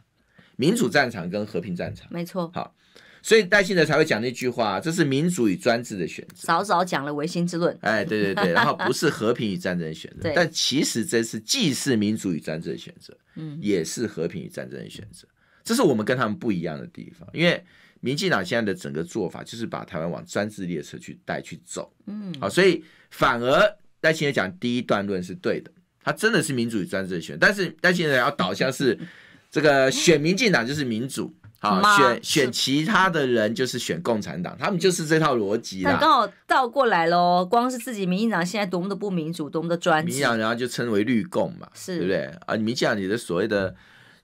Speaker 2: 民主战场跟和平战场。没错，好，所以戴信德才会讲那句话，这是民主与专制的选
Speaker 1: 择。早早讲了唯心之论，哎，对对对，然后不是和
Speaker 2: 平与战争选择，但其实这是既是民主与专制的选择，嗯，也是和平与战争的选择，这是我们跟他们不一样的地方，因为。民进党现在的整个做法，就是把台湾往专制列车去带去走，嗯，好，所以反而戴先生讲第一段论是对的，他真的是民主与专制的选。但是戴先生要导向是，这个选民进党就是民主，好，选选其他的人就是选共产党，他们就是这套逻辑。那刚好
Speaker 1: 倒过来喽，光是自己民进党现在多么的不民主，多么的专，民进党
Speaker 2: 然后就称为绿共嘛，是，对不对？啊，民进党的所谓的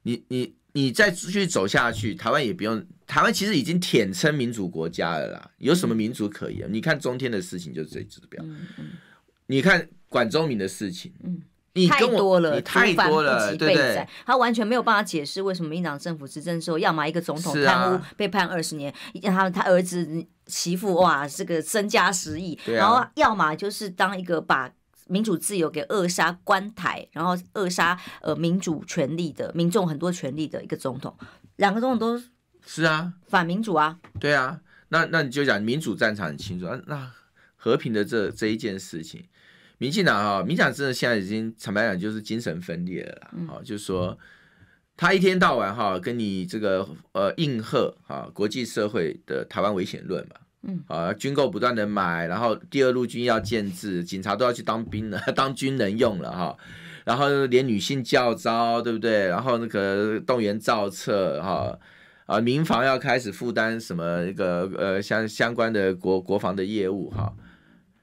Speaker 2: 你你你再继续走下去，台湾也不用。台湾其实已经舔称民主国家了啦，有什么民主可言？你看中天的事情就是最指标。你看管中民的事情，
Speaker 1: 嗯，太多了，太多了，对对？他完全没有办法解释为什么民党政府执政的时候，要么一个总统贪污被判二十年，然看他他儿子媳妇哇，这个身家十亿，然后要么就是当一个把民主自由给扼杀、关台，然后扼杀呃民主权利的民众很多权利的一个总统，两个总统都。是啊，反民主啊，
Speaker 2: 对啊，那那你就讲民主战场很清楚啊，那和平的这这一件事情，民进党啊，民进党真的现在已经坦白讲就是精神分裂了啦，好，就是说他一天到晚哈跟你这个呃应和啊国际社会的台湾危险论嘛，嗯，啊军购不断的买，然后第二路军要建制，警察都要去当兵了，当军人用了哈，然后连女性教招对不对？然后那个动员造册哈。啊，民防要开始负担什么一个呃相相关的国国防的业务哈？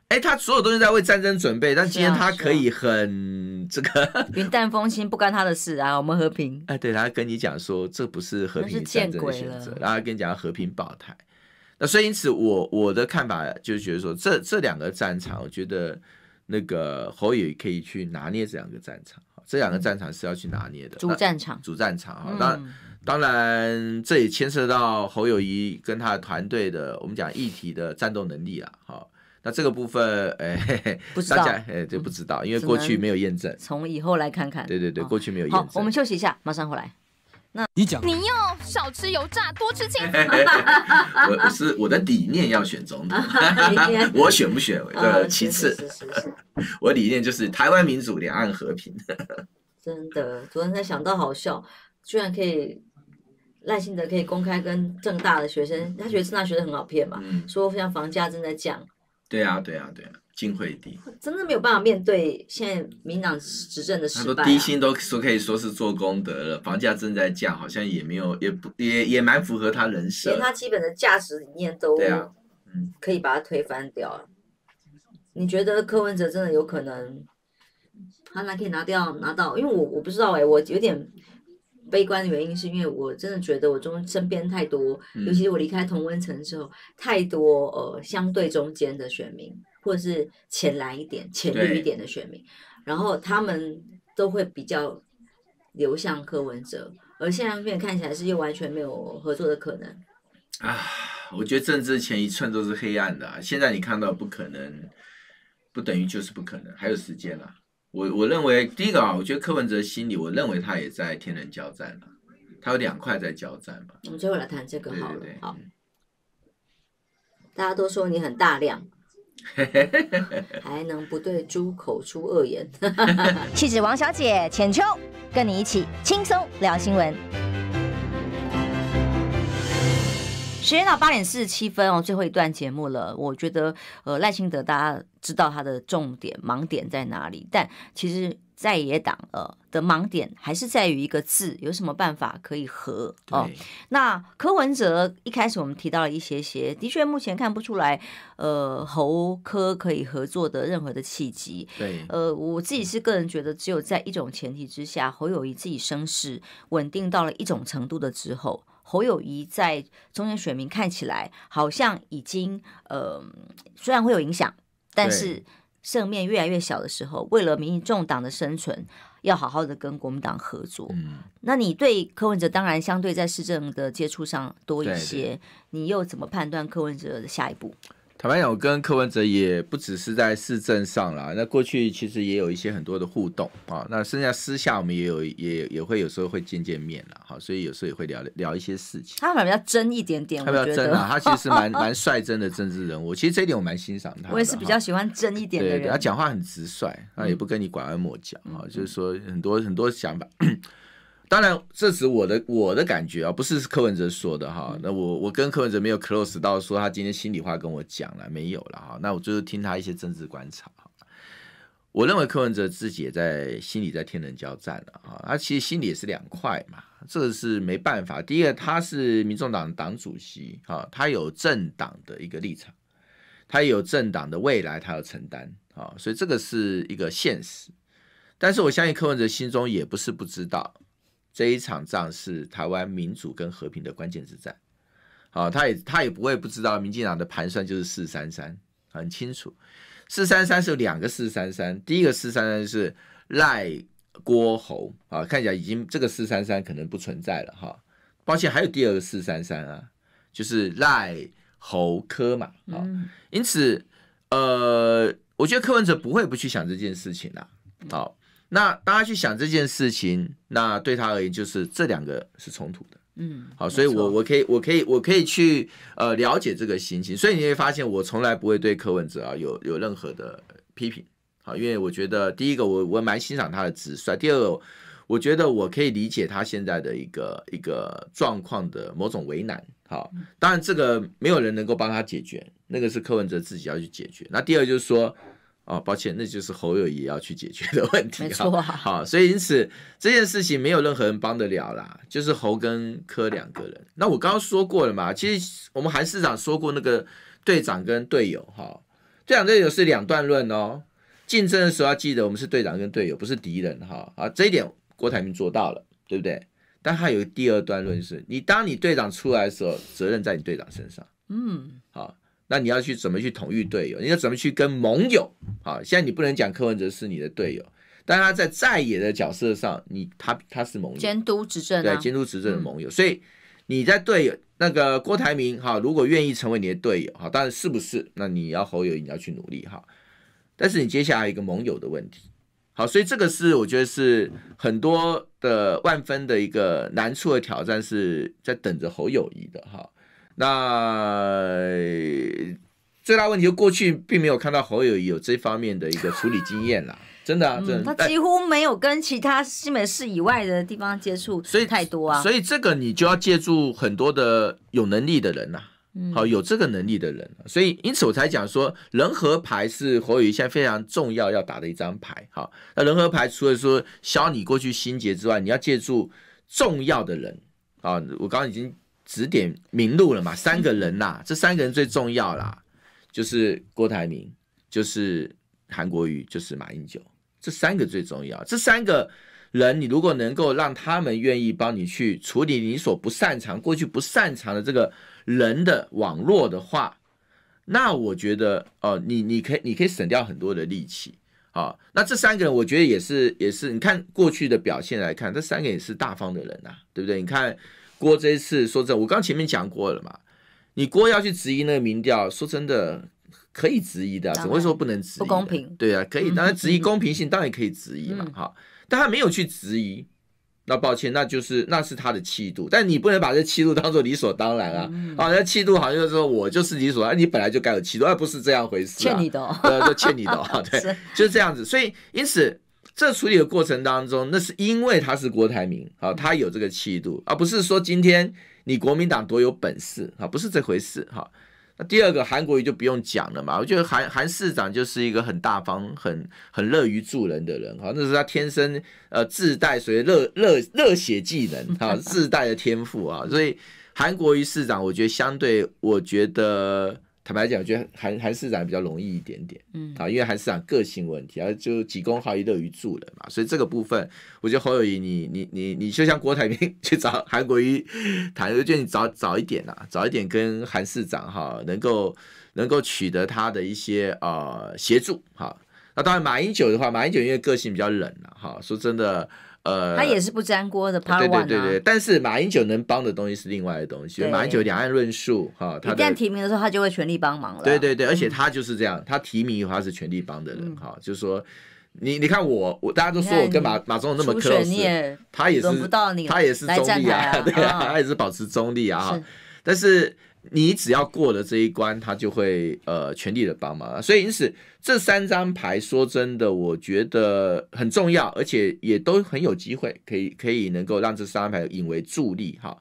Speaker 2: 哎，他所有东西在为战争准备，但今天他可以很这个云
Speaker 1: 淡风轻，不关他的事啊，我们和平。
Speaker 2: 哎，对他跟你讲说这不是和平，争的鬼了。然后跟你讲和平保台。那所以因此，我我的看法就是觉得说，这这两个战场，我觉得那个侯宇可以去拿捏这两个战场。这两个战场是要去拿捏的主战场，主战场哈。那当然，这也牵涉到侯友谊跟他团队的，我们讲议题的战斗能力啊。好，那这个部分，哎，不知道，哎，这不知道，因为过去没有验
Speaker 1: 证。从以后来看看。对对对，过去没有验证。好，我们休息一下，马上回来。那，你讲，你要少吃油炸，多吃青康。我是我的理念要选总统，我
Speaker 2: 选不选？呃，其次，我理念就是台湾民主，两岸和平。
Speaker 1: 真的，昨天才想到好笑，居然可以。赖幸德可以公开跟正大的学生，他觉得正大学生很好骗嘛，说像房价正在降，
Speaker 2: 对啊对啊对啊，金惠地
Speaker 1: 真的没有办法面对现在民党执政的失败。他说低薪
Speaker 2: 都说可以说是做功德了，房价正在降，好像也没有，也不也也蛮符合他人设，连他
Speaker 1: 基本的价值理念都对啊，嗯，可以把它推翻掉了。你觉得柯文哲真的有可能，他那可以拿掉拿到？因为我我不知道哎，我有点。悲观的原因是因为我真的觉得我中身边太多，尤其是我离开同温层之后，太多呃相对中间的选民，或者是浅蓝一点、浅绿一点的选民，然后他们都会比较流向柯文哲，而现在看起来是又完全没有合作的可能。
Speaker 2: 啊，我觉得政治前一寸都是黑暗的，现在你看到不可能，不等于就是不可能，还有时间了。我我认为第一个啊，我觉得柯文哲心里，我认为他也在天人交战他有两块在
Speaker 1: 交战嘛。我们最后来谈这个，好了。好。大家都说你很大量，还能不对猪口出恶言。妻 子王小姐浅秋，跟你一起轻松聊新闻。时间到八点四十七分哦，最后一段节目了。我觉得，呃，赖清德大家知道他的重点盲点在哪里，但其实在野党呃的盲点还是在于一个字，有什么办法可以和哦？那柯文哲一开始我们提到了一些些，的确目前看不出来，呃，侯柯可以合作的任何的契机。对，呃，我自己是个人觉得，只有在一种前提之下，侯友谊自己声势稳定到了一种程度的之后。侯友谊在中间选民看起来好像已经呃，虽然会有影响，但是胜面越来越小的时候，为了民众党的生存，要好好的跟国民党合作。嗯，那你对柯文哲当然相对在市政的接触上多一些，你又怎么判断柯文哲的下一步？
Speaker 2: 坦白讲，我跟柯文哲也不只是在市政上啦，那过去其实也有一些很多的互动啊。那剩下私下我们也有也也会有时候会见见面了，好，所以有时候也会聊聊一些事情。
Speaker 1: 他反正较真一点点，较真啊，他其实蛮 蛮
Speaker 2: 率真的政治人物，其实这一点我蛮欣赏他。我也是比较喜
Speaker 1: 欢真一点的人，对，他讲
Speaker 2: 话很直率，那也不跟你拐弯抹角啊，就是说很多很多想法。当然，这是我的我的感觉啊，不是柯文哲说的哈。那我我跟柯文哲没有 close 到说他今天心里话跟我讲了没有了哈。那我就是听他一些政治观察。我认为柯文哲自己也在心里在天人交战了啊。他其实心里也是两块嘛，这个是没办法。第一个，他是民众党党主席啊，他有政党的一个立场，他有政党的未来，他要承担啊，所以这个是一个现实。但是我相信柯文哲心中也不是不知道。这一场仗是台湾民主跟和平的关键之战，好，他也他也不会不知道，民进党的盘算就是四三三，很清楚，四三三是有两个四三三，第一个四三三是赖郭侯，啊，看起来已经这个四三三可能不存在了哈，抱歉，还有第二个四三三啊，就是赖侯柯嘛，啊，因此，呃，我觉得柯文哲不会不去想这件事情啦，好。那大家去想这件事情，那对他而言就是这两个是冲突的，嗯，好，所以我我可以我可以我可以去呃了解这个心情，所以你会发现我从来不会对柯文哲啊有有任何的批评，好，因为我觉得第一个我我蛮欣赏他的直率，第二个我觉得我可以理解他现在的一个一个状况的某种为难，好，当然这个没有人能够帮他解决，那个是柯文哲自己要去解决，那第二就是说。哦，抱歉，那就是侯友谊要去解决的问题哈。好，所以因此这件事情没有任何人帮得了啦，就是侯跟柯两个人。那我刚刚说过了嘛，其实我们韩市长说过，那个队长跟队友哈，队长队友是两段论哦。竞争的时候要记得我们是队长跟队友，不是敌人哈。啊，这一点郭台铭做到了，对不对？但他有第二段论是，你当你队长出来的时候，责任在你队长身上。嗯。那你要去怎么去统御队友？你要怎么去跟盟友？好，现在你不能讲柯文哲是你的队友，但他在在野的角色上，你他他是盟友，
Speaker 1: 监督执政对监督执政的盟友。
Speaker 2: 所以你在队友那个郭台铭哈，如果愿意成为你的队友哈，当然是不是？那你要侯友谊你要去努力哈。但是你接下来一个盟友的问题，好，所以这个是我觉得是很多的万分的一个难处和挑战，是在等着侯友谊的哈。那最大问题就过去，并没有看到侯友有这方面的一个处理经验啦，真的，真的，他几
Speaker 1: 乎没有跟其他新北市以外的地方接触，所以太多啊。所
Speaker 2: 以这个你就要借助很多的有能力的人呐，好，有这个能力的人。所以因此我才讲说，人和牌是侯友谊现在非常重要要打的一张牌。好，那人和牌除了说消你过去心结之外，你要借助重要的人啊。我刚刚已经。指点明路了嘛？三个人呐，这三个人最重要啦，就是郭台铭，就是韩国瑜，就是马英九，这三个最重要。这三个人，你如果能够让他们愿意帮你去处理你所不擅长、过去不擅长的这个人的网络的话，那我觉得哦，你你可以你可以省掉很多的力气啊。那这三个人，我觉得也是也是，你看过去的表现来看，这三个也是大方的人啊，对不对？你看。郭这一次说真，我刚前面讲过了嘛，你郭要去质疑那个民调，说真的可以质疑的，怎么会说不能质疑？不公平？对啊，可以，当然质疑公平性当然可以质疑嘛，哈，但他没有去质疑，那抱歉，那就是那是他的气度，但你不能把这气度当做理所当然啊，啊，那气度好像就是说，我就是理所，你本来就该有气度，而不是这样回事，欠你的，对，就欠你的啊，对，就是这样子，所以因此。这处理的过程当中，那是因为他是郭台铭啊，他有这个气度，而不是说今天你国民党多有本事啊，不是这回事哈。那第二个韩国瑜就不用讲了嘛，我觉得韩韩市长就是一个很大方、很很乐于助人的人啊，那是他天生呃自带所谓热热热血技能啊，自带的天赋啊，所以韩国瑜市长，我觉得相对我觉得。坦白讲，我觉得韩韩市长比较容易一点点，嗯啊，因为韩市长个性问题，然后就急功好义、乐于助人嘛，所以这个部分，我觉得侯友谊，你你你你，就像郭台铭 去找韩国瑜，谈，就觉得你早早一点啦，早一点跟韩市长哈，能够能够取得他的一些呃协助哈。那当然马英九的话，马英九因为个性比较冷了哈，说真的。呃，他也是
Speaker 1: 不粘锅的。对对对对，
Speaker 2: 但是马英九能帮的东西是另外的东西。马英九两岸论述哈，他一旦提
Speaker 1: 名的时候，他就会全力帮忙了。对对
Speaker 2: 对，而且他就是这样，他提名他是全力帮的人哈，就是说，你你看我，我大家都说我跟马马总统那么 close，他也是，他也是中立啊，对啊，他也是保持中立啊，但是。你只要过了这一关，他就会呃全力的帮忙所以因此这三张牌说真的，我觉得很重要，而且也都很有机会，可以可以能够让这三张牌引为助力哈。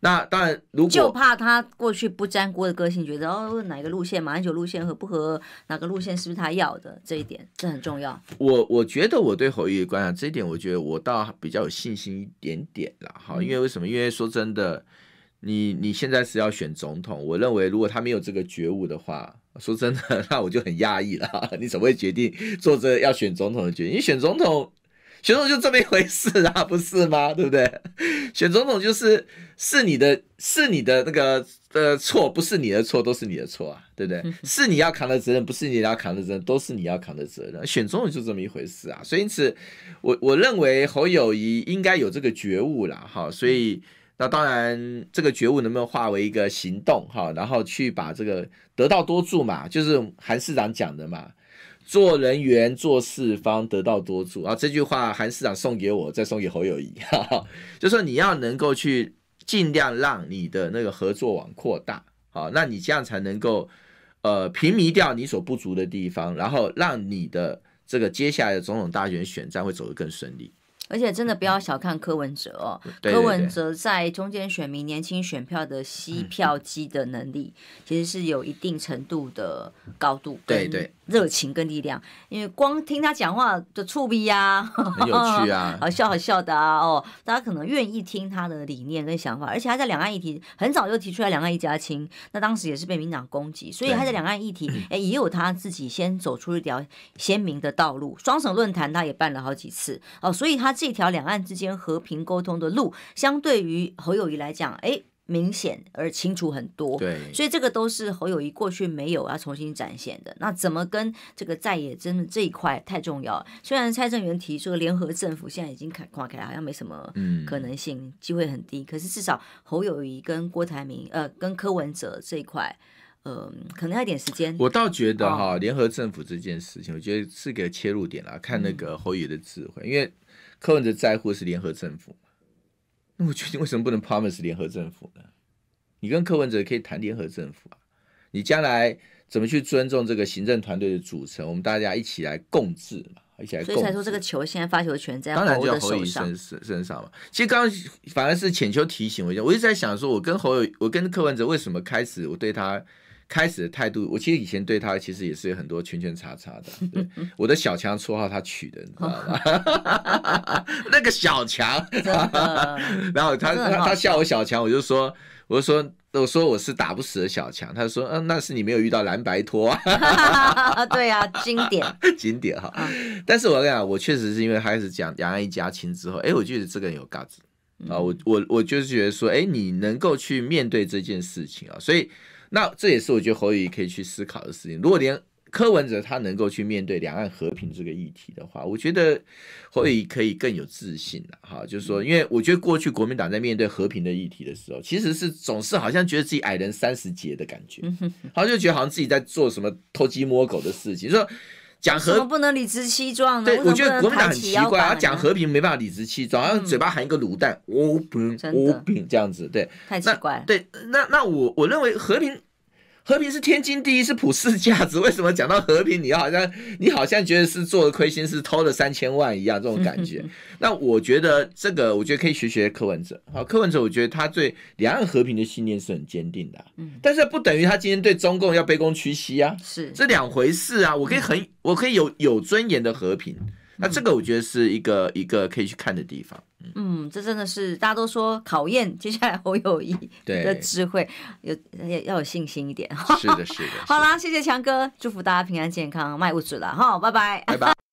Speaker 2: 那当然如果就
Speaker 1: 怕他过去不沾锅的个性，觉得哦哪个路线马英九路线合不合，哪个路线是不是他要的这一点，这很重要。
Speaker 2: 我我觉得我对侯玉观察，这一点，我觉得我倒比较有信心一点点了哈。因为为什么？因为说真的。你你现在是要选总统，我认为如果他没有这个觉悟的话，说真的，那我就很讶异了。你怎么会决定做这要选总统的决定？你选总统，选总统就这么一回事啊，不是吗？对不对？选总统就是是你的，是你的那个呃错，不是你的错，都是你的错啊，对不对？是你要扛的责任，不是你要扛的责任，都是你要扛的责任。选总统就这么一回事啊，所以因此，我我认为侯友谊应该有这个觉悟了哈，所以。那当然，这个觉悟能不能化为一个行动哈？然后去把这个得道多助嘛，就是韩市长讲的嘛，做人员做四方，得道多助啊。这句话韩市长送给我，再送给侯友谊，就说你要能够去尽量让你的那个合作网扩大好，那你这样才能够呃平移掉你所不足的地方，然后让你的这个接下来的总统大选选战会走得更顺利。
Speaker 1: 而且真的不要小看柯文哲哦，柯文哲在中间选民、年轻选票的吸票机的能力，其实是有一定程度的高度，对对，热情跟力量。因为光听他讲话的触味呀，很有趣啊，好笑好笑的啊哦，大家可能愿意听他的理念跟想法。而且他在两岸议题很早就提出来两岸一家亲，那当时也是被民党攻击，所以他在两岸议题哎 也有他自己先走出一条鲜明的道路。双城论坛他也办了好几次哦，所以他。这条两岸之间和平沟通的路，相对于侯友谊来讲，哎，明显而清楚很多。对，所以这个都是侯友谊过去没有要重新展现的。那怎么跟这个在野真的这一块太重要？虽然蔡正元提出联合政府现在已经开垮开，好像没什么可能性，机会很低。可是至少侯友谊跟郭台铭呃，跟柯文哲这一块，嗯，可能要点时间。我倒
Speaker 2: 觉得哈，联合政府这件事情，我觉得是个切入点啦，看那个侯爷的智慧，因为。柯文哲在乎是联合政府那我究竟为什么不能 promise 联合政府呢？你跟柯文哲可以谈联合政府啊！你将来怎么去尊重这个行政团队的组成？我们大家一起来共治嘛，一起来。所以才说这个
Speaker 1: 球现在发球权在侯的身侯是
Speaker 2: 身上嘛？其实刚刚反而是浅秋提醒我一下，我一直在想说，我跟侯友，我跟柯文哲为什么开始我对他。开始的态度，我其实以前对他其实也是有很多圈圈叉叉的。对，我的小强绰号他取的，你知道吗？那个小强，然后他他他笑我小强，我就说，我就说，我说我是打不死的小强。他说，嗯，那是你没有遇到蓝白托
Speaker 1: 啊，对呀，经典，
Speaker 2: 经典哈。但是我跟你讲，我确实是因为开始讲养了一家亲之后，哎，我觉得这个有价值啊。我我我就是觉得说，哎，你能够去面对这件事情啊，所以。那这也是我觉得侯乙可以去思考的事情。如果连柯文哲他能够去面对两岸和平这个议题的话，我觉得侯乙可以更有自信了哈。就是说，因为我觉得过去国民党在面对和平的议题的时候，其实是总是好像觉得自己矮人三十节的感觉，好像就觉得好像自己在做什么偷鸡摸狗的事情，说。讲和不
Speaker 1: 能理直气壮呢？对我觉得国民党很奇怪，啊，
Speaker 2: 讲和平没办法理直气壮，后嘴巴含一个卤蛋，我不，我不这样子，对，太奇怪。对，那那我我认为和平。和平是天经地义，是普世价值。为什么讲到和平，你要好像你好像觉得是做了亏心事，偷了三千万一样这种感觉？那我觉得这个，我觉得可以学学柯文哲。好，柯文哲，我觉得他对两岸和平的信念是很坚定的。嗯，但是不等于他今天对中共要卑躬屈膝啊，是这两回事啊。我可以很，我可以有有尊严的和平。那这个我觉得是一个一个可以去看的地方。
Speaker 1: 嗯，这真的是大家都说考验 接下来侯友谊的智慧，有要要有信心一点。是
Speaker 2: 的，是的。好
Speaker 1: 啦，谢谢强哥，祝福大家平安健康，卖物质了哈，拜拜，拜拜。